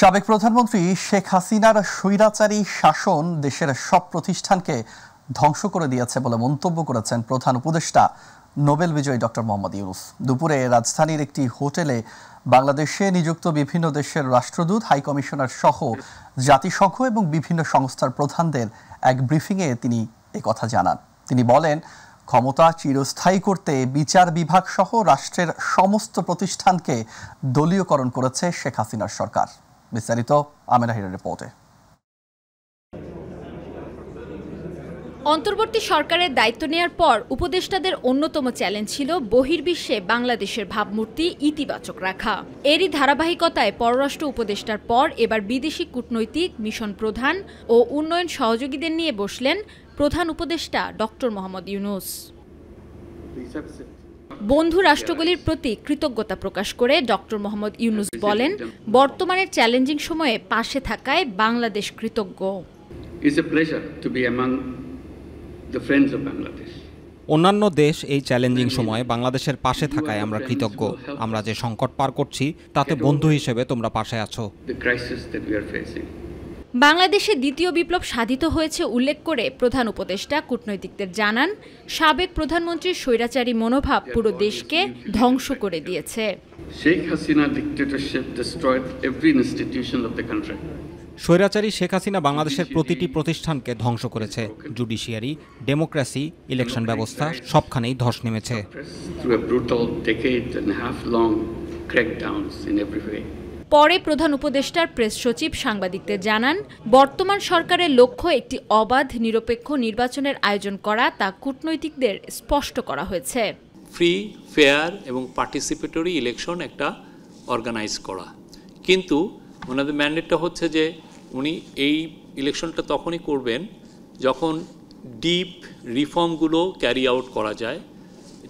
সাবেক প্রধানমন্ত্রী শেখ হাসিনার স্বৈরাচারী শাসন দেশের সব প্রতিষ্ঠানকে ধ্বংস করে দিয়েছে বলে মন্তব্য করেছেন প্রধান উপদেষ্টা নোবেল বিজয়ী ডক্টর মোহাম্মদ ইউনুস দুপুরে রাজধানীর একটি হোটেলে বাংলাদেশে নিযুক্ত বিভিন্ন দেশের রাষ্ট্রদূত হাইকমিশনার সহ জাতিসংঘ এবং বিভিন্ন সংস্থার প্রধানদের এক ব্রিফিংয়ে তিনি কথা জানান তিনি বলেন ক্ষমতা চিরস্থায়ী করতে বিচার বিভাগ সহ রাষ্ট্রের সমস্ত প্রতিষ্ঠানকে দলীয়করণ করেছে শেখ হাসিনার সরকার বিস্তারিত আমেরা হিরের রিপোর্টে অন্তর্বর্তী সরকারের দায়িত্ব নেয়ার পর উপদেষ্টাদের অন্যতম চ্যালেঞ্জ ছিল বহির্বিশ্বে বাংলাদেশের ভাবমূর্তি ইতিবাচক রাখা এরই ধারাবাহিকতায় পররাষ্ট্র উপদেষ্টার পর এবার বিদেশি কূটনৈতিক মিশন প্রধান ও উন্নয়ন সহযোগীদের নিয়ে বসলেন প্রধান উপদেষ্টা ডক্টর মোহাম্মদ ইউনুস বন্ধু রাষ্ট্রগুলির প্রতি কৃতজ্ঞতা প্রকাশ করে ডক্টর মোহাম্মদ ইউনুস বলেন বর্তমানের চ্যালেঞ্জিং সময়ে পাশে থাকায় বাংলাদেশ কৃতজ্ঞ অন্যান্য দেশ এই চ্যালেঞ্জিং সময়ে বাংলাদেশের পাশে থাকায় আমরা কৃতজ্ঞ আমরা যে সংকট পার করছি তাতে বন্ধু হিসেবে তোমরা পাশে আছো বাংলাদেশে দ্বিতীয় বিপ্লব সাধিত হয়েছে উল্লেখ করে প্রধান উপদেষ্টা কূটনৈতিকদের জানান সাবেক প্রধানমন্ত্রীর স্বৈরাচারী মনোভাব পুরো দেশকে ধ্বংস করে দিয়েছে শেখ হাসিনা স্বৈরাচারী শেখ হাসিনা বাংলাদেশের প্রতিটি প্রতিষ্ঠানকে ধ্বংস করেছে জুডিশিয়ারি ডেমোক্রেসি ইলেকশন ব্যবস্থা সবখানেই ধস নেমেছে পরে প্রধান উপদেষ্টার প্রেস সচিব সাংবাদিকদের জানান বর্তমান সরকারের লক্ষ্য একটি অবাধ নিরপেক্ষ নির্বাচনের আয়োজন করা তা কূটনৈতিকদের স্পষ্ট করা হয়েছে ফ্রি ফেয়ার এবং পার্টিসিপেটরি ইলেকশন একটা অর্গানাইজ করা কিন্তু ওনাদের ম্যান্ডেটটা হচ্ছে যে উনি এই ইলেকশনটা তখনই করবেন যখন ডিপ রিফর্মগুলো ক্যারি আউট করা যায়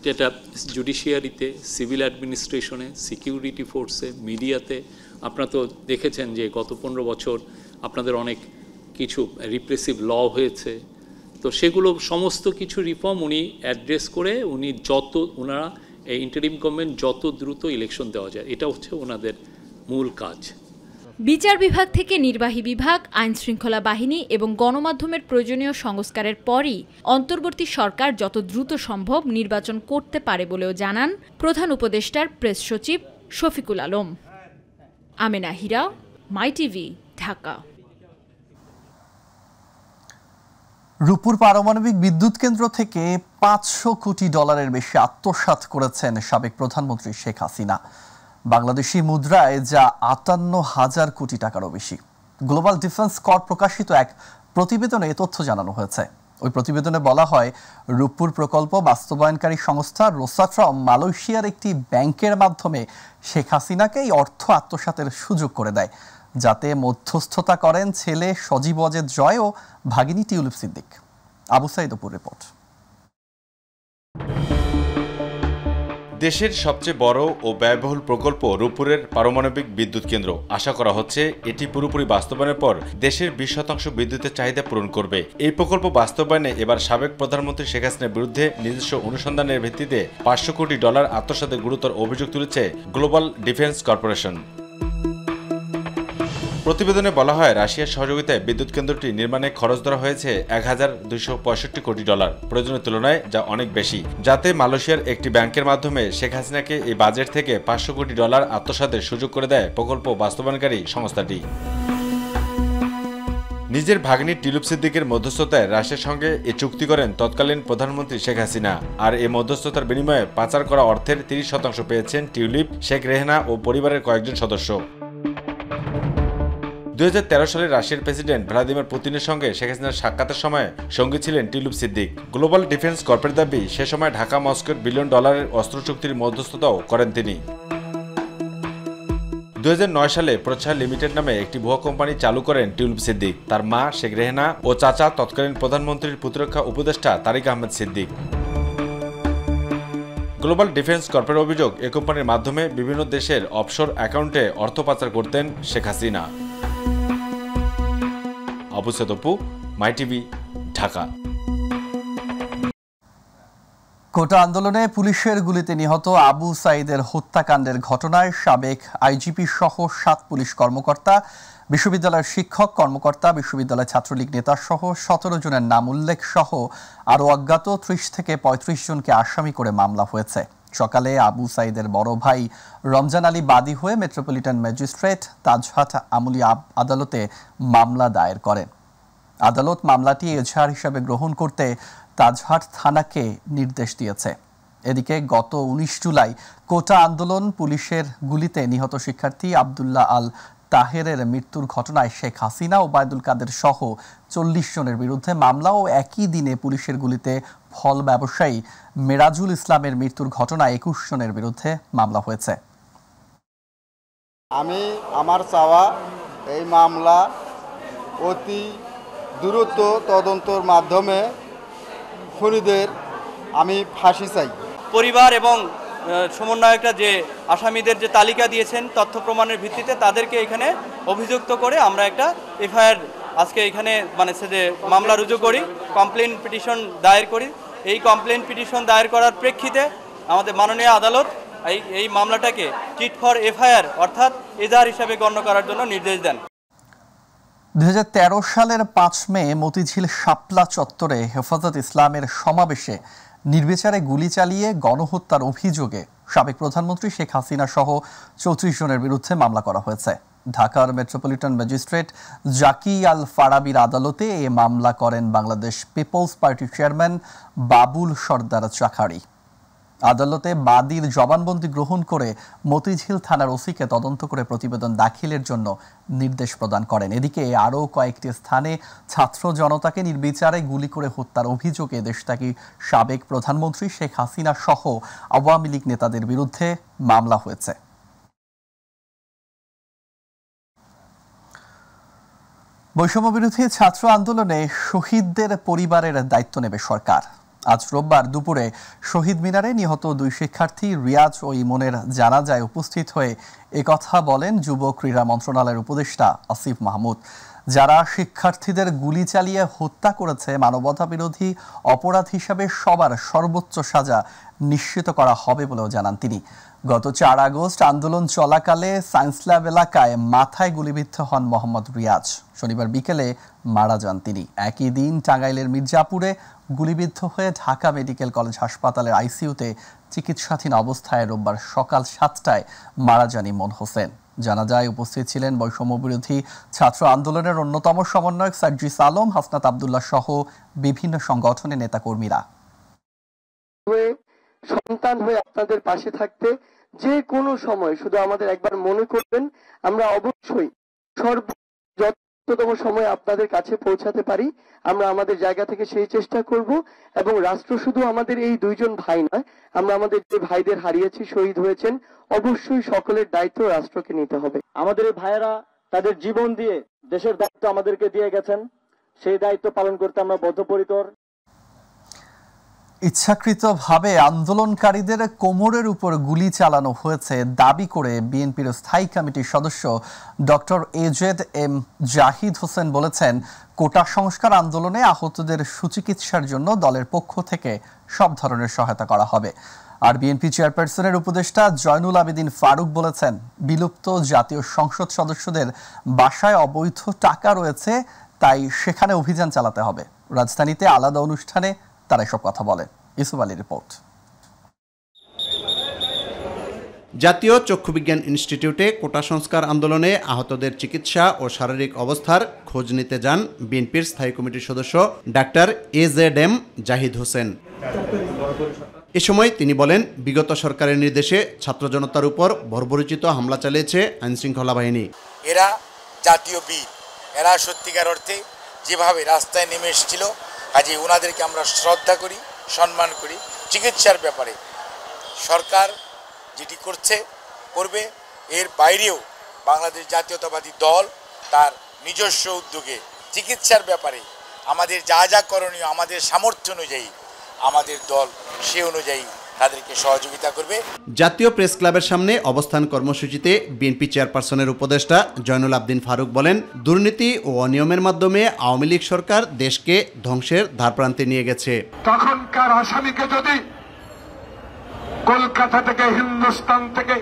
যেটা জুডিশিয়ারিতে সিভিল অ্যাডমিনিস্ট্রেশনে সিকিউরিটি ফোর্সে মিডিয়াতে আপনারা তো দেখেছেন যে গত পনেরো বছর আপনাদের অনেক কিছু রিপ্রেসিভ ল হয়েছে তো সেগুলো সমস্ত কিছু রিফর্ম উনি অ্যাড্রেস করে উনি যত ওনারা এই ইন্টারিম গভর্নমেন্ট যত দ্রুত ইলেকশন দেওয়া যায় এটা হচ্ছে ওনাদের মূল কাজ বিচার বিভাগ থেকে নির্বাহী বিভাগ আইন শৃঙ্খলা বাহিনী এবং গণমাধ্যমের প্রয়োজনীয় সংস্কারের পরই অন্তর্বর্তী সরকার যত দ্রুত সম্ভব নির্বাচন করতে পারে বলেও জানান প্রধান উপদেষ্টার প্রেস সচিব শফিকুল আলম আমেনা হীরা মাই টিভি ঢাকা রূপুর পারমাণবিক বিদ্যুৎ কেন্দ্র থেকে পাঁচশো কোটি ডলারের বেশি আত্মসাত করেছেন সাবেক প্রধানমন্ত্রী শেখ হাসিনা বাংলাদেশি মুদ্রায় যা আটান্ন হাজার কোটি টাকারও বেশি গ্লোবাল ডিফেন্স কর প্রকাশিত এক প্রতিবেদনে তথ্য জানানো হয়েছে ওই প্রতিবেদনে বলা হয় রূপপুর প্রকল্প বাস্তবায়নকারী সংস্থা রোসাট্রম মালয়েশিয়ার একটি ব্যাংকের মাধ্যমে শেখ হাসিনাকে এই অর্থ আত্মসাতের সুযোগ করে দেয় যাতে মধ্যস্থতা করেন ছেলে সজীব অজেদ জয় ও ভাগিনী টিউলিপ সিদ্দিক আবু সাইদপুর রিপোর্ট দেশের সবচেয়ে বড় ও ব্যয়বহুল প্রকল্প রূপুরের পারমাণবিক বিদ্যুৎ কেন্দ্র আশা করা হচ্ছে এটি পুরোপুরি বাস্তবায়নের পর দেশের বিশ শতাংশ বিদ্যুতের চাহিদা পূরণ করবে এই প্রকল্প বাস্তবায়নে এবার সাবেক প্রধানমন্ত্রী শেখ হাসিনার বিরুদ্ধে নিজস্ব অনুসন্ধানের ভিত্তিতে পাঁচশো কোটি ডলার আত্মসাতের গুরুতর অভিযোগ তুলেছে গ্লোবাল ডিফেন্স কর্পোরেশন প্রতিবেদনে বলা হয় রাশিয়ার সহযোগিতায় বিদ্যুৎ কেন্দ্রটি নির্মাণে খরচ ধরা হয়েছে এক হাজার পঁয়ষট্টি কোটি ডলার প্রয়োজনের তুলনায় যা অনেক বেশি যাতে মালয়েশিয়ার একটি ব্যাংকের মাধ্যমে শেখ হাসিনাকে এই বাজেট থেকে পাঁচশো কোটি ডলার আত্মসাতের সুযোগ করে দেয় প্রকল্প বাস্তবায়নকারী সংস্থাটি নিজের ভাগ্নি টিলুপ সিদ্দিকের মধ্যস্থতায় রাশিয়ার সঙ্গে এ চুক্তি করেন তৎকালীন প্রধানমন্ত্রী শেখ হাসিনা আর এ মধ্যস্থতার বিনিময়ে পাচার করা অর্থের তিরিশ শতাংশ পেয়েছেন টিউলিপ শেখ রেহনা ও পরিবারের কয়েকজন সদস্য দু সালে রাশিয়ার প্রেসিডেন্ট ভ্লাদিমির পুতিনের সঙ্গে শেখ হাসিনার সাক্ষাতের সময় সঙ্গী ছিলেন টিলুপ সিদ্দিক গ্লোবাল ডিফেন্স কর্পের দাবি সে সময় ঢাকা মস্কোর বিলিয়ন ডলারের অস্ত্র চুক্তির মধ্যস্থতাও করেন তিনি দু সালে প্রচ্ছা লিমিটেড নামে একটি ভুয়া কোম্পানি চালু করেন টিউলুপ সিদ্দিক তার মা শেখ রেহেনা ও চাচা তৎকালীন প্রধানমন্ত্রীর প্রতিরক্ষা উপদেষ্টা তারিক আহমেদ সিদ্দিক গ্লোবাল ডিফেন্স কর্পের অভিযোগ এ কোম্পানির মাধ্যমে বিভিন্ন দেশের অফশোর অ্যাকাউন্টে অর্থ পাচার করতেন শেখ হাসিনা আবু সদপু মাই টিভি ঢাকা কোটা আন্দোলনে পুলিশের গুলিতে নিহত আবু সাইদের হত্যাকাণ্ডের ঘটনায় সাবেক আইজিপি সহ সাত পুলিশ কর্মকর্তা বিশ্ববিদ্যালয়ের শিক্ষক কর্মকর্তা বিশ্ববিদ্যালয় ছাত্রলীগ নেতা সহ সতেরো জনের নাম উল্লেখ সহ আরও অজ্ঞাত ত্রিশ থেকে পঁয়ত্রিশ জনকে আসামি করে মামলা হয়েছে সকালে আবু সাইদের বড় ভাই রমজান আলী বাদী হয়ে মেট্রোপলিটন ম্যাজিস্ট্রেট তাজহাট আমলি আদালতে মামলা দায়ের করেন আদালত মামলাটি এজাহার হিসাবে গ্রহণ করতে তাজহাট থানাকে নির্দেশ দিয়েছে এদিকে গত ১৯ জুলাই কোটা আন্দোলন পুলিশের গুলিতে নিহত শিক্ষার্থী আবদুল্লাহ আল তাহেরের মৃত্যুর ঘটনায় শেখ হাসিনা ও বায়দুল কাদের সহ চল্লিশ জনের বিরুদ্ধে মামলা ও একই দিনে পুলিশের গুলিতে ফল ব্যবসায়ী মেরাজুল ইসলামের মৃত্যুর ঘটনায় একুশ জনের বিরুদ্ধে মামলা হয়েছে আমি আমার চাওয়া এই মামলা অতি দ্রুত তদন্তর মাধ্যমে খুনিদের আমি ফাঁসি চাই পরিবার এবং সমন্বয়করা যে আসামিদের যে তালিকা দিয়েছেন তথ্য প্রমাণের ভিত্তিতে তাদেরকে এখানে অভিযুক্ত করে আমরা একটা এফআইআর আজকে এখানে মানে সে যে মামলা রুজু করি কমপ্লেন পিটিশন দায়ের করি এই কমপ্লেন পিটিশন দায়ের করার প্রেক্ষিতে আমাদের মাননীয় আদালত এই এই মামলাটাকে চিট ফর এফআইআর অর্থাৎ এজাহার হিসাবে গণ্য করার জন্য নির্দেশ দেন দু সালের পাঁচ মে মতিঝিল শাপলা চত্বরে হেফাজত ইসলামের সমাবেশে নির্বিচারে গুলি চালিয়ে গণহত্যার অভিযোগে সাবেক প্রধানমন্ত্রী শেখ হাসিনা সহ চৌত্রিশ জনের বিরুদ্ধে মামলা করা হয়েছে ঢাকার মেট্রোপলিটন ম্যাজিস্ট্রেট জাকি আল ফারাবির আদালতে এ মামলা করেন বাংলাদেশ পিপলস পার্টির চেয়ারম্যান বাবুল সর্দার চাখারি আদালতে বাদীর জবানবন্দি গ্রহণ করে মতিঝিল থানার ওসিকে তদন্ত করে প্রতিবেদন দাখিলের জন্য নির্দেশ প্রদান করেন এদিকে আরও কয়েকটি স্থানে ছাত্র জনতাকে নির্বিচারে গুলি করে হত্যার অভিযোগে দেশটাকে সাবেক প্রধানমন্ত্রী শেখ হাসিনা সহ আওয়ামী লীগ নেতাদের বিরুদ্ধে মামলা হয়েছে বৈষম্য বিরোধী ছাত্র আন্দোলনে শহীদদের পরিবারের দায়িত্ব নেবে সরকার আজ রোববার দুপুরে শহীদ মিনারে নিহত দুই শিক্ষার্থী রিয়াজ ও ইমনের জানাজায় উপস্থিত হয়ে কথা বলেন যুব ক্রীড়া মন্ত্রণালয়ের উপদেষ্টা আসিফ মাহমুদ যারা শিক্ষার্থীদের গুলি চালিয়ে হত্যা করেছে মানবতা বিরোধী অপরাধ হিসাবে সবার সর্বোচ্চ সাজা নিশ্চিত করা হবে বলেও জানান তিনি গত চার আগস্ট আন্দোলন চলাকালে সায়েন্স ল্যাব এলাকায় মাথায় গুলিবিদ্ধ হন মোহাম্মদ রিয়াজ শনিবার বিকেলে মারা যান তিনি একই দিন টাঙ্গাইলের মির্জাপুরে গুলিবিদ্ধ হয়ে ঢাকা মেডিকেল কলেজ হাসপাতালের আইসিউতে চিকিৎসাধীন অবস্থায় রোববার সকাল সাতটায় মারা যান ইমন হোসেন জানা যায় উপস্থিত ছিলেন বৈষম্য বিরোধী ছাত্র আন্দোলনের অন্যতম সমন্বয়ক সার্জিস আলম হাসনাত আবদুল্লাহ সহ বিভিন্ন সংগঠনের নেতাকর্মীরা সন্তান হয়ে আপনাদের পাশে থাকতে যে কোনো সময় শুধু আমাদের একবার মনে করবেন আমরা অবশ্যই সর্ব যততম সময় আপনাদের কাছে পৌঁছাতে পারি আমরা আমাদের জায়গা থেকে সেই চেষ্টা করব এবং রাষ্ট্র শুধু আমাদের এই দুইজন ভাই নয় আমরা আমাদের যে ভাইদের হারিয়েছি শহীদ হয়েছেন অবশ্যই সকলের দায়িত্ব রাষ্ট্রকে নিতে হবে আমাদের এই ভাইয়েরা তাদের জীবন দিয়ে দেশের দায়িত্ব আমাদেরকে দিয়ে গেছেন সেই দায়িত্ব পালন করতে আমরা বদ্ধপরিকর ইচ্ছাকৃতভাবে আন্দোলনকারীদের কোমরের উপর গুলি চালানো হয়েছে দাবি করে বিএনপির স্থায়ী কমিটির সদস্য doctor A Z M Zahid Hossain বলেছেন কোটা সংস্কার আন্দোলনে আহতদের সুচিকিৎসার জন্য দলের পক্ষ থেকে সব ধরনের সহায়তা করা হবে আর বিএনপি চেয়ারপারসনের উপদেষ্টা জয়নুল আবেদিন ফারুক বলেছেন বিলুপ্ত জাতীয় সংসদ সদস্যদের বাসায় অবৈধ টাকা রয়েছে তাই সেখানে অভিযান চালাতে হবে রাজধানীতে আলাদা অনুষ্ঠানে তারা এসব কথা বলেন ইউসুফ আলী রিপোর্ট জাতীয় চক্ষুবিজ্ঞান ইনস্টিটিউটে কোটা সংস্কার আন্দোলনে আহতদের চিকিৎসা ও শারীরিক অবস্থার খোঁজ নিতে যান বিএনপির স্থায়ী কমিটির সদস্য ডাক্তার A Z M Zahid Hossain এ সময় তিনি বলেন বিগত সরকারের নির্দেশে ছাত্র জনতার উপর বর্বরিচিত হামলা চালিয়েছে আইনশৃঙ্খলা বাহিনী এরা জাতীয় বীর এরা সত্যিকার অর্থে যেভাবে রাস্তায় নেমে এসেছিল আজ ওনাদেরকে আমরা শ্রদ্ধা করি সম্মান করি চিকিৎসার ব্যাপারে সরকার যেটি করছে করবে এর বাইরেও বাংলাদেশ জাতীয়তাবাদী দল তার নিজস্ব উদ্যোগে চিকিৎসার ব্যাপারে আমাদের যা যা করণীয় আমাদের সামর্থ্য অনুযায়ী আমাদের দল সে অনুযায়ী তাদেরকে সহযোগিতা করবে জাতীয় প্রেস ক্লাবের সামনে অবস্থান কর্মসূচিতে বিএনপি চেয়ারপারসনের উপদেষ্টা জয়নুল আবদিন ফারুক বলেন দুর্নীতি ও অনিয়মের মাধ্যমে আওয়ামী লীগ সরকার দেশকে ধ্বংসের ধারপ্রান্তে নিয়ে গেছে তখনকার আসামিকে যদি কলকাতা থেকে হিন্দুস্তান থেকে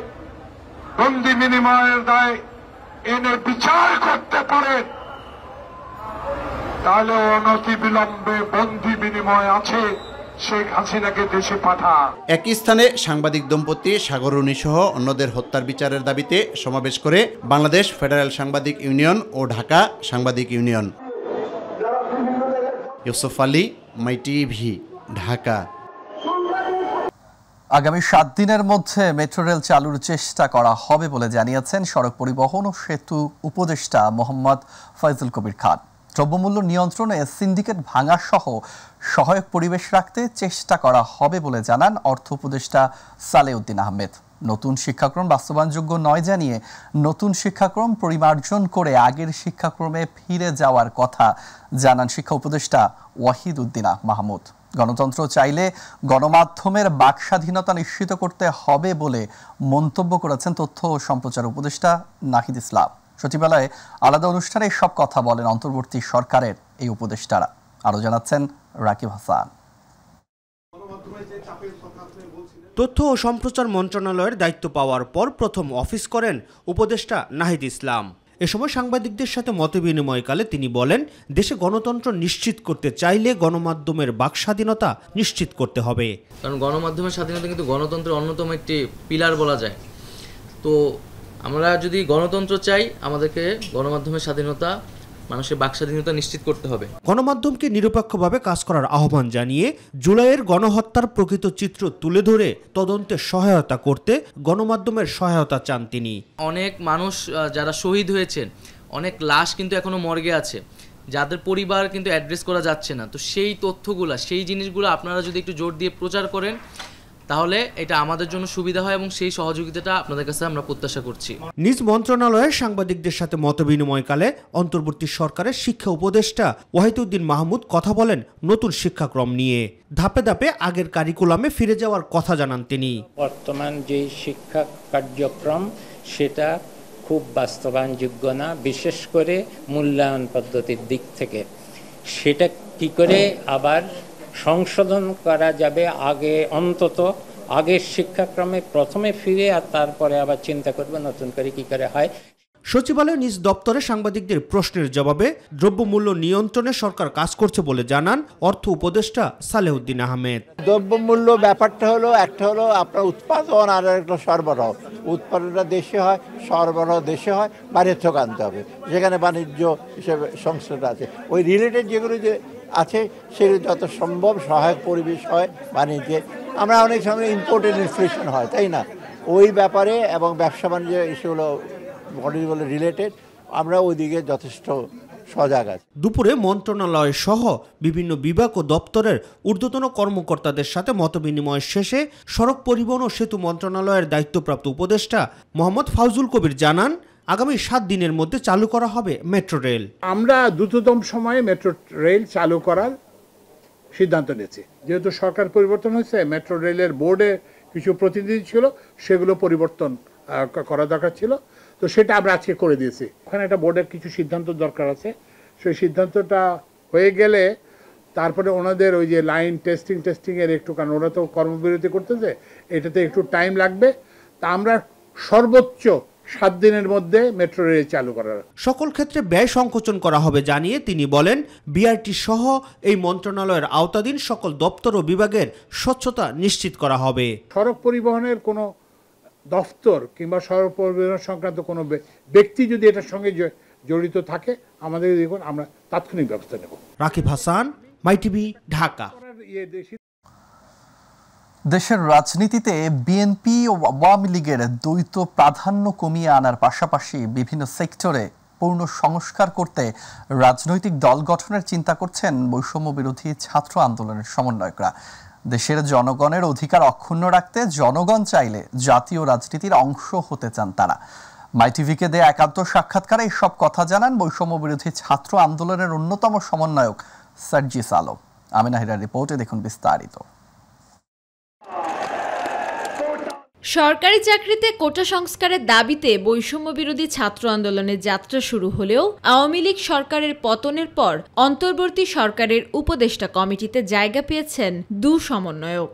বন্দি বিনিময়ের দায় এনে বিচার করতে পারে তাহলে অনতি বিলম্বে বন্দি বিনিময় আছে শেখ একই স্থানে সাংবাদিক দম্পতি সাগরুনি সহ অন্যদের হত্যার বিচারের দাবিতে সমাবেশ করে বাংলাদেশ ফেডারেল সাংবাদিক ইউনিয়ন ও ঢাকা সাংবাদিক Union Yusuf Ali My TV Dhaka আগামী সাত দিনের মধ্যে মেট্রো রেল চালুর চেষ্টা করা হবে বলে জানিয়েছেন সড়ক পরিবহন ও সেতু উপদেষ্টা মোহাম্মদ ফয়জুল কবির খান দ্রব্যমূল্য নিয়ন্ত্রণে সিন্ডিকেট ভাঙা সহ সহায়ক পরিবেশ রাখতে চেষ্টা করা হবে বলে জানান অর্থ উপদেষ্টা সালেউদ্দিন আহমেদ নতুন শিক্ষাক্রম বাস্তবায়নযোগ্য নয় জানিয়ে নতুন শিক্ষাক্রম পরিমার্জন করে আগের শিক্ষাক্রমে ফিরে যাওয়ার কথা জানান শিক্ষা উপদেষ্টা ওয়াহিদ উদ্দিন মাহমুদ গণতন্ত্র চাইলে গণমাধ্যমের বাক স্বাধীনতা নিশ্চিত করতে হবে বলে মন্তব্য করেছেন তথ্য ও সম্প্রচার উপদেষ্টা নাহিদ ইসলাম সচিবালয়ে আলাদা অনুষ্ঠানে সব কথা বলেন অন্তর্বর্তী সরকারের এই উপদেষ্টারা আরও জানাচ্ছেন রাকিব হাসান তথ্য ও সম্প্রচার মন্ত্রণালয়ের দায়িত্ব পাওয়ার পর প্রথম অফিস করেন উপদেষ্টা নাহিদ ইসলাম এ সময় সাংবাদিকদের সাথে মতবিনিময়কালে তিনি বলেন দেশে গণতন্ত্র নিশ্চিত করতে চাইলে গণমাধ্যমের বাক স্বাধীনতা নিশ্চিত করতে হবে কারণ গণমাধ্যমের স্বাধীনতা কিন্তু গণতন্ত্রের অন্যতম একটি পিলার বলা যায় তো আমরা যদি গণতন্ত্র চাই আমাদেরকে গণমাধ্যমের স্বাধীনতা মানুষের বাক স্বাধীনতা নিশ্চিত করতে হবে গণমাধ্যমকে নিরপেক্ষভাবে কাজ করার আহ্বান জানিয়ে জুলাইয়ের গণহত্যার প্রকৃত চিত্র তুলে ধরে তদন্তে সহায়তা করতে গণমাধ্যমের সহায়তা চান তিনি অনেক মানুষ যারা শহীদ হয়েছেন অনেক লাশ কিন্তু এখনও মর্গে আছে যাদের পরিবার কিন্তু অ্যাড্রেস করা যাচ্ছে না তো সেই তথ্যগুলা সেই জিনিসগুলো আপনারা যদি একটু জোর দিয়ে প্রচার করেন তাহলে এটা আমাদের জন্য সুবিধা হয় এবং সেই সহযোগিতাটা আপনাদের কাছে আমরা প্রত্যাশা করছি নিজ মন্ত্রণালয়ের সাংবাদিকদের সাথে মতবিনিময়কালে অন্তর্বর্তী সরকারের শিক্ষা উপদেষ্টা ওয়াহিদুদ্দিন মাহমুদ কথা বলেন নতুন শিক্ষাক্রম নিয়ে ধাপে ধাপে আগের কারিকুলামে ফিরে যাওয়ার কথা জানান তিনি বর্তমান যে শিক্ষা কার্যক্রম সেটা খুব বাস্তবায়নযোগ্য না বিশেষ করে মূল্যায়ন পদ্ধতির দিক থেকে সেটা কি করে আবার সংশোধন করা যাবে আগে অন্তত আগের শিক্ষাক্রমে প্রথমে ফিরে আর তারপরে আবার চিন্তা করবে নতুন করে কি করে হয় সচিবালয় নিজ দপ্তরে সাংবাদিকদের প্রশ্নের জবাবে দ্রব্যমূল্য নিয়ন্ত্রণে সরকার কাজ করছে বলে জানান অর্থ উপদেষ্টা সালেহুদ্দিন আহমেদ দ্রব্যমূল্য ব্যাপারটা হলো একটা হলো আপনার উৎপাদন আর একটা সরবরাহ উৎপাদনটা দেশে হয় সরবরাহ দেশে হয় বাইরে থেকে আনতে হবে যেখানে বাণিজ্য হিসেবে সংস্থাটা আছে ওই রিলেটেড যেগুলো যে আছে সেগুলো যত সম্ভব সহায়ক পরিবেশ হয় বাণিজ্যে আমরা অনেক সময় ইম্পোর্টেড ইনফ্লেশন হয় তাই না ওই ব্যাপারে এবং ব্যবসা বাণিজ্য ইস্যুগুলো বডিগুলো রিলেটেড আমরা ওইদিকে যথেষ্ট সজাগ আছি দুপুরে মন্ত্রণালয় সহ বিভিন্ন বিভাগ ও দপ্তরের ঊর্ধ্বতন কর্মকর্তাদের সাথে মতবিনিময় শেষে সড়ক পরিবহন ও সেতু মন্ত্রণালয়ের দায়িত্বপ্রাপ্ত উপদেষ্টা মোহাম্মদ ফাউজুল কবির জানান আগামী সাত দিনের মধ্যে চালু করা হবে মেট্রো রেল আমরা দ্রুততম সময়ে মেট্রো রেল চালু করার সিদ্ধান্ত নিয়েছি যেহেতু সরকার পরিবর্তন হয়েছে মেট্রো রেলের বোর্ডে কিছু প্রতিনিধি ছিল সেগুলো পরিবর্তন করা দরকার ছিল তো সেটা আমরা আজকে করে দিয়েছি ওখানে একটা বোর্ডের কিছু সিদ্ধান্ত দরকার আছে সেই সিদ্ধান্তটা হয়ে গেলে তারপরে ওনাদের ওই যে লাইন টেস্টিং টেস্টিংয়ের একটু কারণ ওরা তো কর্মবিরতি করতেছে এটাতে একটু টাইম লাগবে তা আমরা সর্বোচ্চ সাত দিনের মধ্যে মেট্রো রেল চালু করার সকল ক্ষেত্রে ব্যয় সংকোচন করা হবে জানিয়ে তিনি বলেন বিআরটি সহ এই মন্ত্রণালয়ের আওতাধীন সকল দপ্তর ও বিভাগের স্বচ্ছতা নিশ্চিত করা হবে সড়ক পরিবহনের কোনো দফতর কিংবা সড়ক পরিবহন সংক্রান্ত কোনো ব্যক্তি যদি এটার সঙ্গে জড়িত থাকে আমাদের দেখুন আমরা তাৎক্ষণিক ব্যবস্থা নেব রাকিব হাসান মাইটিভি ঢাকা দেশের রাজনীতিতে বিএনপি ও আওয়ামী লীগের দ্বৈত প্রাধান্য কমিয়ে আনার পাশাপাশি বিভিন্ন সেক্টরে পূর্ণ সংস্কার করতে রাজনৈতিক দল গঠনের চিন্তা করছেন বৈষম্য বিরোধী ছাত্র আন্দোলনের সমন্বয়করা দেশের জনগণের অধিকার অক্ষুণ্ণ রাখতে জনগণ চাইলে জাতীয় রাজনীতির অংশ হতে চান তারা মাইটিভিকে দেয়া একান্ত সাক্ষাৎকারে এসব কথা জানান বৈষম্য বিরোধী ছাত্র আন্দোলনের অন্যতম সমন্বয়ক সার্জিস আলম আমিনাহিরার রিপোর্টে দেখুন বিস্তারিত সরকারি চাকরিতে কোটা সংস্কারের দাবিতে বৈষম্য বিরোধী ছাত্র আন্দোলনের যাত্রা শুরু হলেও আওয়ামী লীগ সরকারের পতনের পর অন্তর্বর্তী সরকারের উপদেষ্টা কমিটিতে জায়গা পেয়েছেন দু সমন্বয়ক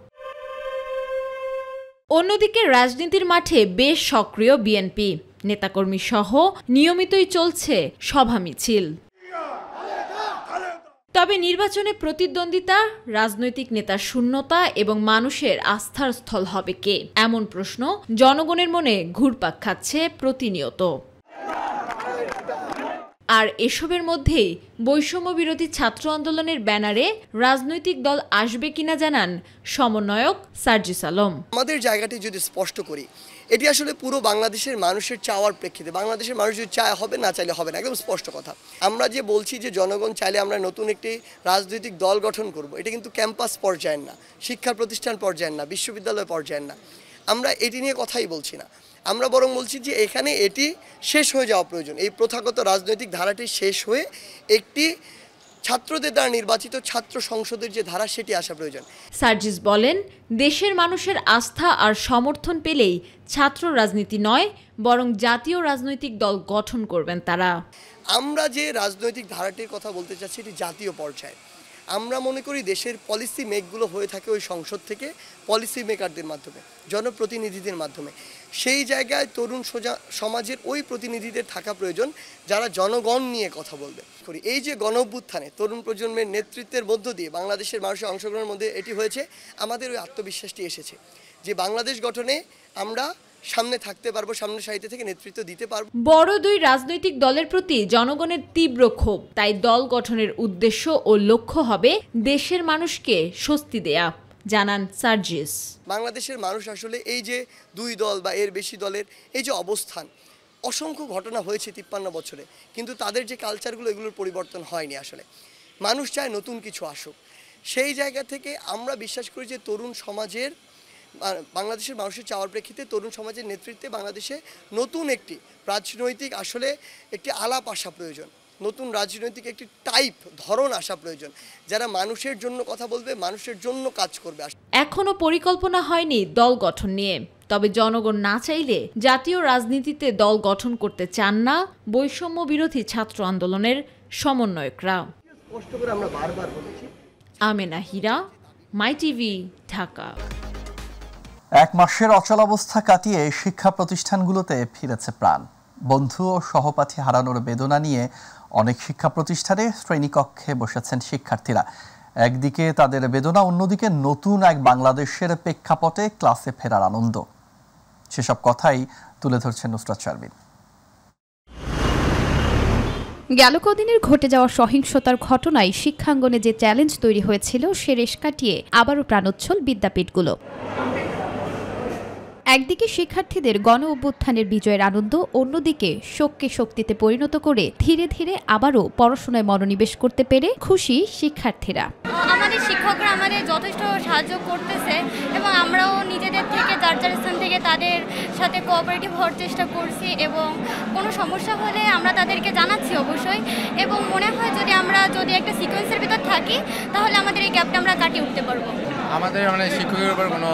অন্যদিকে রাজনীতির মাঠে বেশ সক্রিয় বিএনপি নেতাকর্মী সহ নিয়মিতই চলছে সভা মিছিল তবে নির্বাচনে প্রতিদ্বন্দ্বিতা রাজনৈতিক নেতার শূন্যতা এবং মানুষের আস্থার স্থল হবে কে এমন প্রশ্ন জনগণের মনে ঘুরপাক খাচ্ছে প্রতিনিয়ত আর এসবের মধ্যেই বৈষম্য বিরোধী ছাত্র আন্দোলনের ব্যানারে রাজনৈতিক দল আসবে কিনা জানান সমন্বয়ক সার্জিস আলম আমাদের জায়গাটি যদি স্পষ্ট করি এটি আসলে পুরো বাংলাদেশের মানুষের চাওয়ার প্রেক্ষিতে বাংলাদেশের মানুষ যদি চায় হবে না চাইলে হবে না একদম স্পষ্ট কথা আমরা যে বলছি যে জনগণ চাইলে আমরা নতুন একটি রাজনৈতিক দল গঠন করব এটা কিন্তু ক্যাম্পাস পর্যায়ের না শিক্ষা প্রতিষ্ঠান পর্যায়ের না বিশ্ববিদ্যালয় পর্যায়ের না আমরা এটি নিয়ে কথাই বলছি না আমরা বরং বলছি যে এখানে এটি শেষ হয়ে যাওয়া প্রয়োজন এই প্রথাগত রাজনৈতিক ধারাটি শেষ হয়ে একটি ছাত্রদের দ্বারা নির্বাচিত ছাত্র সংসদের যে ধারা সেটি আসা প্রয়োজন সার্জিস বলেন দেশের মানুষের আস্থা আর সমর্থন পেলেই ছাত্র রাজনীতি নয় বরং জাতীয় রাজনৈতিক দল গঠন করবেন তারা আমরা যে রাজনৈতিক ধারাটির কথা বলতে চাচ্ছি এটি জাতীয় পর্যায়ে আমরা মনে করি দেশের পলিসি মেকগুলো হয়ে থাকে ওই সংসদ থেকে পলিসি মেকারদের মাধ্যমে জনপ্রতিনিধিদের মাধ্যমে সেই জায়গায় তরুণ সোজা সমাজের ওই প্রতিনিধিদের থাকা প্রয়োজন যারা জনগণ নিয়ে কথা বলবে করি এই যে গণ তরুণ প্রজন্মের নেতৃত্বের মধ্য দিয়ে বাংলাদেশের মানুষের অংশগ্রহণের মধ্যে এটি হয়েছে আমাদের ওই আত্মবিশ্বাসটি এসেছে যে বাংলাদেশ গঠনে আমরা সামনে থাকতে পারবো সামনে সাহিত্য থেকে নেতৃত্ব দিতে পারবো বড় দুই রাজনৈতিক দলের প্রতি জনগণের তীব্র ক্ষোভ তাই দল গঠনের উদ্দেশ্য ও লক্ষ্য হবে দেশের মানুষকে স্বস্তি দেয়া জানান সার্জিস বাংলাদেশের মানুষ আসলে এই যে দুই দল বা এর বেশি দলের এই যে অবস্থান অসংখ্য ঘটনা হয়েছে তিপ্পান্ন বছরে কিন্তু তাদের যে কালচারগুলো এগুলোর পরিবর্তন হয়নি আসলে মানুষ চায় নতুন কিছু আসুক সেই জায়গা থেকে আমরা বিশ্বাস করি যে তরুণ সমাজের বাংলাদেশের মানুষের চাওয়ার প্রেক্ষিতে তরুণ সমাজের নেতৃত্বে বাংলাদেশে নতুন একটি রাজনৈতিক আসলে একটি আলাপ আসা প্রয়োজন নতুন রাজনৈতিক একটি টাইপ ধরন আসা প্রয়োজন যারা মানুষের জন্য কথা বলবে মানুষের জন্য কাজ করবে এখনো পরিকল্পনা হয়নি দল গঠন নিয়ে তবে জনগণ না চাইলে জাতীয় রাজনীতিতে দল গঠন করতে চান না বৈষম্য বিরোধী ছাত্র আন্দোলনের সমন্বয়করা আমেনা হীরা মাই টিভি ঢাকা এক মাসের অচলাবস্থা কাটিয়ে শিক্ষা প্রতিষ্ঠানগুলোতে ফিরেছে প্রাণ বন্ধু ও সহপাঠী হারানোর বেদনা নিয়ে অনেক শিক্ষা প্রতিষ্ঠানে শ্রেণীকক্ষে বসেছেন শিক্ষার্থীরা একদিকে তাদের বেদনা অন্যদিকে নতুন এক বাংলাদেশের প্রেক্ষাপটে ক্লাসে ফেরার আনন্দ সেসব কথাই তুলে ধরছেন নুসরাত শারবিন গেল কদিনের ঘটে যাওয়া সহিংসতার ঘটনায় শিক্ষাঙ্গনে যে চ্যালেঞ্জ তৈরি হয়েছিল সে রেশ কাটিয়ে আবারও প্রাণোচ্ছল বিদ্যাপীঠগুলো একদিকে শিক্ষার্থীদের গণ অভ্যুত্থানের বিজয়ের আনন্দ অন্যদিকে শোককে শক্তিতে পরিণত করে ধীরে ধীরে আবারও পড়াশোনায় মনোনিবেশ করতে পেরে খুশি শিক্ষার্থীরা আমাদের শিক্ষকরা আমাদের যথেষ্ট সাহায্য করতেছে এবং আমরাও নিজেদের থেকে যার যার স্থান থেকে তাদের সাথে কোঅপারেটিভ হওয়ার চেষ্টা করছি এবং কোনো সমস্যা হলে আমরা তাদেরকে জানাচ্ছি অবশ্যই এবং মনে হয় যদি আমরা যদি একটা সিকোয়েন্সের ভিতর থাকি তাহলে আমাদের এই গ্যাপটা আমরা কাটিয়ে উঠতে পারবো আমাদের মানে শিক্ষকের উপর কোনো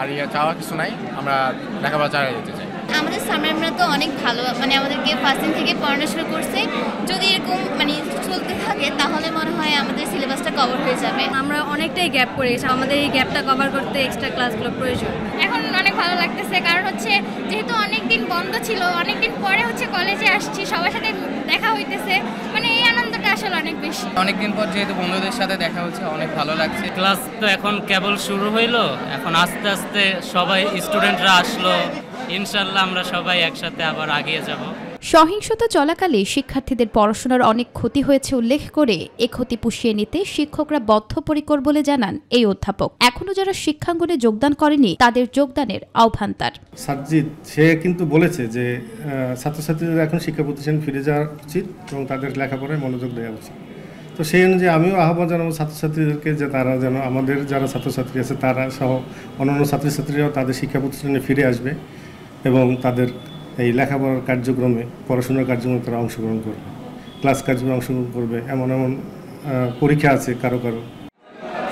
আর ইয়ে চাওয়া কিছু নাই আমরা ঢাকা বাজারে যেতে চাই আমাদের সামনে আমরা তো অনেক ভালো মানে আমাদেরকে ফার্স্ট দিন থেকে পড়ানো শুরু করছে যদি এরকম মানে চলতে থাকে তাহলে মনে হয় আমাদের সিলেবাসটা কভার হয়ে যাবে আমরা অনেকটাই গ্যাপ করে গেছি আমাদের এই গ্যাপটা কভার করতে এক্সট্রা ক্লাসগুলো প্রয়োজন এখন অনেক ভালো লাগতেছে কারণ হচ্ছে যেহেতু অনেক দিন বন্ধ ছিল অনেক দিন পরে হচ্ছে কলেজে আসছি সবার সাথে দেখা হইতেছে মানে এই আনন্দটা আসলে অনেক বেশি অনেকদিন পর যেহেতু বন্ধুদের সাথে দেখা হচ্ছে অনেক ভালো লাগছে ক্লাস তো এখন কেবল শুরু হইলো এখন আস্তে আস্তে সবাই স্টুডেন্টরা আসলো ইনশাল্লাহ আমরা সবাই একসাথে আবার আগিয়ে যাবো সহিংসতা চলাকালে শিক্ষার্থীদের পড়াশোনার অনেক ক্ষতি হয়েছে উল্লেখ করে এ ক্ষতি পুষিয়ে নিতে শিক্ষকরা বদ্ধপরিকর বলে জানান এই অধ্যাপক এখনও যারা শিক্ষাঙ্গনে যোগদান করেনি তাদের যোগদানের আহ্বান তার সাজ্জিদ সে কিন্তু বলেছে যে ছাত্রছাত্রীদের এখন শিক্ষা প্রতিষ্ঠান ফিরে যাওয়া উচিত এবং তাদের লেখাপড়ায় মনোযোগ দেওয়া উচিত তো সেই অনুযায়ী আমিও আহ্বান জানাবো ছাত্রছাত্রীদেরকে যে তারা যেন আমাদের যারা ছাত্রছাত্রী আছে তারা সহ অন্যান্য ছাত্রছাত্রীরাও তাদের শিক্ষা প্রতিষ্ঠানে ফিরে আসবে এবং তাদের এই লেখাপড়ার কার্যক্রমে পড়াশোনার কার্যক্রমে তারা অংশগ্রহণ করবে ক্লাস কার্যক্রমে অংশগ্রহণ করবে এমন এমন পরীক্ষা আছে কারো কারো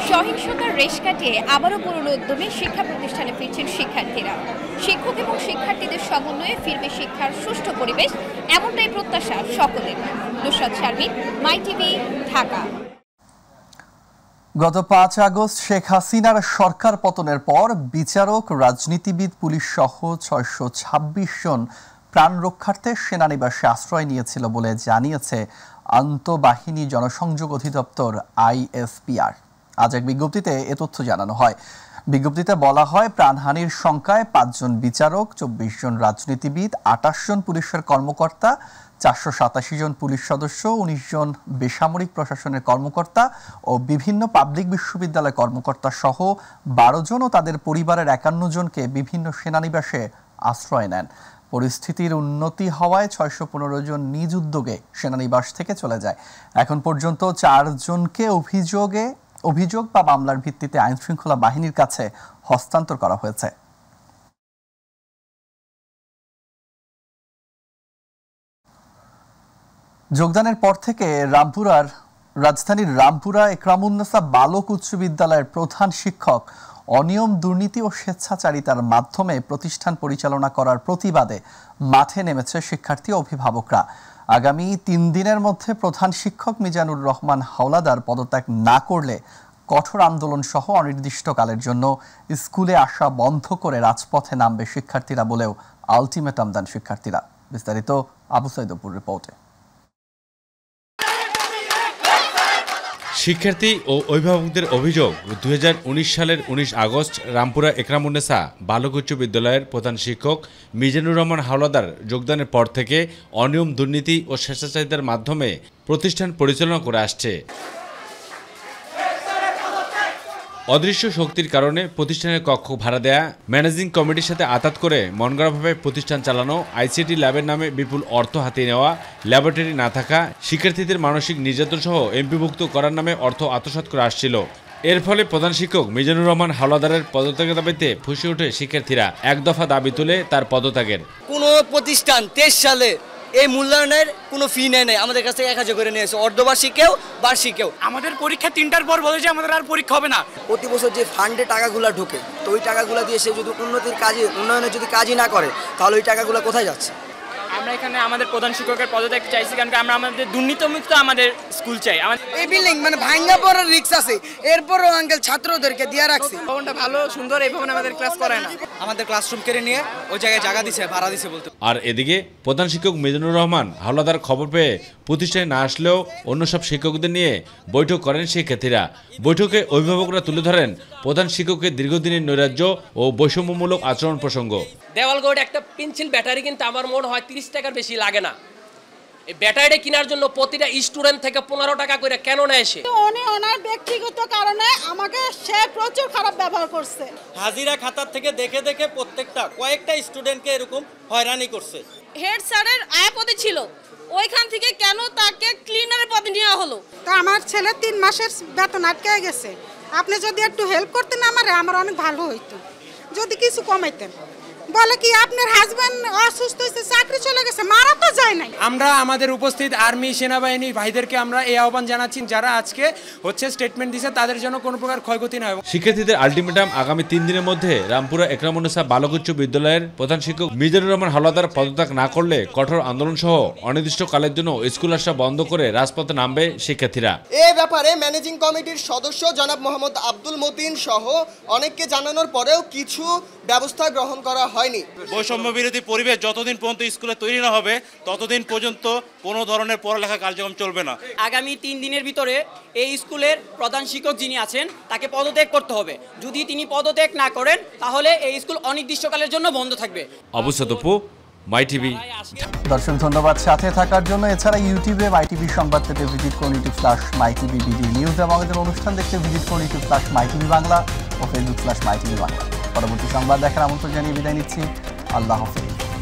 সহিংসতার রেশ কাটিয়ে আবারও পুরনো উদ্যমে শিক্ষা প্রতিষ্ঠানে ফিরছেন শিক্ষার্থীরা শিক্ষক এবং শিক্ষার্থীদের সমন্বয়ে ফিরবে শিক্ষার সুষ্ঠু পরিবেশ এমনটাই প্রত্যাশা সকলের নুসরত শারমিন মাই টিভি ঢাকা গত পাঁচ আগস্ট শেখ হাসিনার সরকার পতনের পর বিচারক রাজনীতিবিদ পুলিশ সহ ছয়শো ছাব্বিশ জন প্রাণ রক্ষার্থে সেনানিবাসে আশ্রয় নিয়েছিল বলে জানিয়েছে আন্তঃবাহিনী জনসংযোগ অধিদপ্তর আইএসপিআর আজ এক বিজ্ঞপ্তিতে এ তথ্য জানানো হয় বিজ্ঞপ্তিতে বলা হয় প্রাণহানির সংখ্যায় পাঁচজন বিচারক চব্বিশ জন রাজনীতিবিদ আটাশ জন পুলিশের কর্মকর্তা চারশো সাতাশি জন পুলিশ সদস্য উনিশ জন বেসামরিক প্রশাসনের কর্মকর্তা ও বিভিন্ন পাবলিক বিশ্ববিদ্যালয় কর্মকর্তা সহ বারো জন ও তাদের পরিবারের একান্ন জনকে বিভিন্ন সেনানিবাসে আশ্রয় নেন পরিস্থিতির উন্নতি হওয়ায় ছয়শো পনেরো জন নিজ উদ্যোগে সেনানিবাস থেকে চলে যায় এখন পর্যন্ত চারজনকে অভিযোগে অভিযোগ বা মামলার ভিত্তিতে আইনশৃঙ্খলা বাহিনীর কাছে হস্তান্তর করা হয়েছে যোগদানের পর থেকে রামপুরার রাজধানীর রামপুরা একরামুন্নসা বালক উচ্চ বিদ্যালয়ের প্রধান শিক্ষক অনিয়ম দুর্নীতি ও স্বেচ্ছাচারিতার মাধ্যমে প্রতিষ্ঠান পরিচালনা করার প্রতিবাদে মাঠে নেমেছে শিক্ষার্থী অভিভাবকরা আগামী তিন দিনের মধ্যে প্রধান শিক্ষক মিজানুর রহমান হাওলাদার পদত্যাগ না করলে কঠোর আন্দোলন সহ অনির্দিষ্টকালের জন্য স্কুলে আসা বন্ধ করে রাজপথে নামবে শিক্ষার্থীরা বলেও আলটিমেটাম দেন শিক্ষার্থীরা বিস্তারিত আবু সৈদপুর রিপোর্টে শিক্ষার্থী ও অভিভাবকদের অভিযোগ দু সালের ১৯ আগস্ট রামপুরা একরামুন্নেসা বালক উচ্চ বিদ্যালয়ের প্রধান শিক্ষক মিজানুর রহমান হাওলাদার যোগদানের পর থেকে অনিয়ম দুর্নীতি ও স্বেচ্ছাচারিতার মাধ্যমে প্রতিষ্ঠান পরিচালনা করে আসছে অদৃশ্য শক্তির কারণে প্রতিষ্ঠানের কক্ষ ভাড়া দেয়া ম্যানেজিং কমিটির সাথে আতাত করে মনগড়াভাবে প্রতিষ্ঠান চালানো আইসিটি ল্যাবের নামে বিপুল অর্থ হাতিয়ে নেওয়া ল্যাবরেটরি না থাকা শিক্ষার্থীদের মানসিক নির্যাতন সহ এমপিভুক্ত করার নামে অর্থ আত্মসাত করে আসছিল এর ফলে প্রধান শিক্ষক মিজানুর রহমান হাওলাদারের পদত্যাগের দাবিতে ফুসে ওঠে শিক্ষার্থীরা এক দফা দাবি তুলে তার পদত্যাগের কোন প্রতিষ্ঠান তেইশ সালে এই মূল্যায়নের কোনো ফি নেয় নাই আমাদের কাছ থেকে এক হাজার করে নিয়েছে অর্ধবার্ষিকেও বার্ষিকেও আমাদের পরীক্ষা তিনটার পর বলে যে আমাদের আর পরীক্ষা হবে না প্রতি বছর যে ফান্ডে টাকাগুলো ঢোকে তো ওই টাকাগুলো দিয়ে সে যদি উন্নতির কাজে উন্নয়নের যদি কাজই না করে তাহলে ওই টাকাগুলো কোথায় যাচ্ছে আমরা এখানে আমাদের প্রধান শিক্ষকের পদে দেখতে চাইছি কারণ আমরা আমাদের দুর্নীতিমুক্ত আমাদের স্কুল চাই আমাদের এই বিল্ডিং মানে ভাঙ্গা পড়ার রিক্স আছে এরপরও আঙ্কেল ছাত্রদেরকে দিয়ে রাখছে ভবনটা ভালো সুন্দর এই ভবন আমাদের ক্লাস করায় না আমাদের ক্লাসরুম কেড়ে নিয়ে ওই জায়গায় জায়গা দিছে ভাড়া দিছে বলতে আর এদিকে প্রধান শিক্ষক মিজানুর রহমান হাওলাদার খবর পেয়ে প্রতিষ্ঠানে না আসলেও অন্য সব শিক্ষকদের নিয়ে বৈঠক করেন শিক্ষার্থীরা বৈঠকে অভিভাবকরা তুলে ধরেন প্রধান শিক্ষকের দীর্ঘদিনের নৈরাজ্য ও বৈষম্যমূলক আচরণ প্রসঙ্গ দেওয়ালগড় একটা পেন্সিল ব্যাটারি কিন্তু আমার মনে হয় তিরিশ টাকার বেশি লাগে না এই ব্যাটারি কেনার জন্য প্রতিটা স্টুডেন্ট থেকে পনেরো টাকা করে কেন নেয় সে উনি ওনার ব্যক্তিগত কারণে আমাকে সে প্রচুর খারাপ ব্যবহার করছে হাজিরা খাতার থেকে দেখে দেখে প্রত্যেকটা কয়েকটা স্টুডেন্টকে এরকম হয়রানি করছে হেড স্যারের আয়াপদে ছিল ওইখান থেকে কেন তাকে ক্লিনারের পদে নেওয়া হলো তা আমার ছেলে তিন মাসের বেতন আটকে গেছে আপনি যদি একটু হেল্প করতেন আমার আমার অনেক ভালো হইতো যদি কিছু কমাইতেন বলে কি আপনার হাজব্যান্ড অসুস্থ হয়েছে চাকরি চলে গেছে মারা তো যায় নাই আমরা আমাদের উপস্থিত আর্মি সেনাবাহিনী ভাইদেরকে আমরা এই আহ্বান জানাচ্ছি যারা আজকে হচ্ছে স্টেটমেন্ট দিছে তাদের জন্য কোনো প্রকার ক্ষয়ক্ষতি না শিক্ষার্থীদের আগামী তিন দিনের মধ্যে রামপুরা একরামনসা বালক উচ্চ বিদ্যালয়ের প্রধান শিক্ষক মিজানুর রহমান পদত্যাগ না করলে কঠোর আন্দোলন সহ অনির্দিষ্টকালের জন্য স্কুল আসা বন্ধ করে রাজপথে নামবে শিক্ষার্থীরা এ ব্যাপারে ম্যানেজিং কমিটির সদস্য জনাব মোহাম্মদ আব্দুল মতিন সহ অনেককে জানানোর পরেও কিছু ব্যবস্থা গ্রহণ করা হয় হয়নি বৈষম্য বিরোধী পরিবেশ যতদিন পর্যন্ত স্কুলে তৈরি না হবে ততদিন পর্যন্ত কোনো ধরনের পড়ালেখা কার্যক্রম চলবে না আগামী তিন দিনের ভিতরে এই স্কুলের প্রধান শিক্ষক যিনি আছেন তাকে পদত্যাগ করতে হবে যদি তিনি পদত্যাগ না করেন তাহলে এই স্কুল অনির্দিষ্টকালের জন্য বন্ধ থাকবে অবশ্য মাই টিভি দর্শক ধন্যবাদ সাথে থাকার জন্য এছাড়া ইউটিউবে মাই টিভি সংবাদ পেতে ভিজিট করুন YouTube slash My TV BD news এবং আমাদের অনুষ্ঠান দেখতে ভিজিট করুন YouTube slash My TV Bangla ও Facebook slash My TV Bangla পরবর্তী সংবাদ দেখার আমন্ত্রণ জানিয়ে বিদায় নিচ্ছি আল্লাহ হাফিজ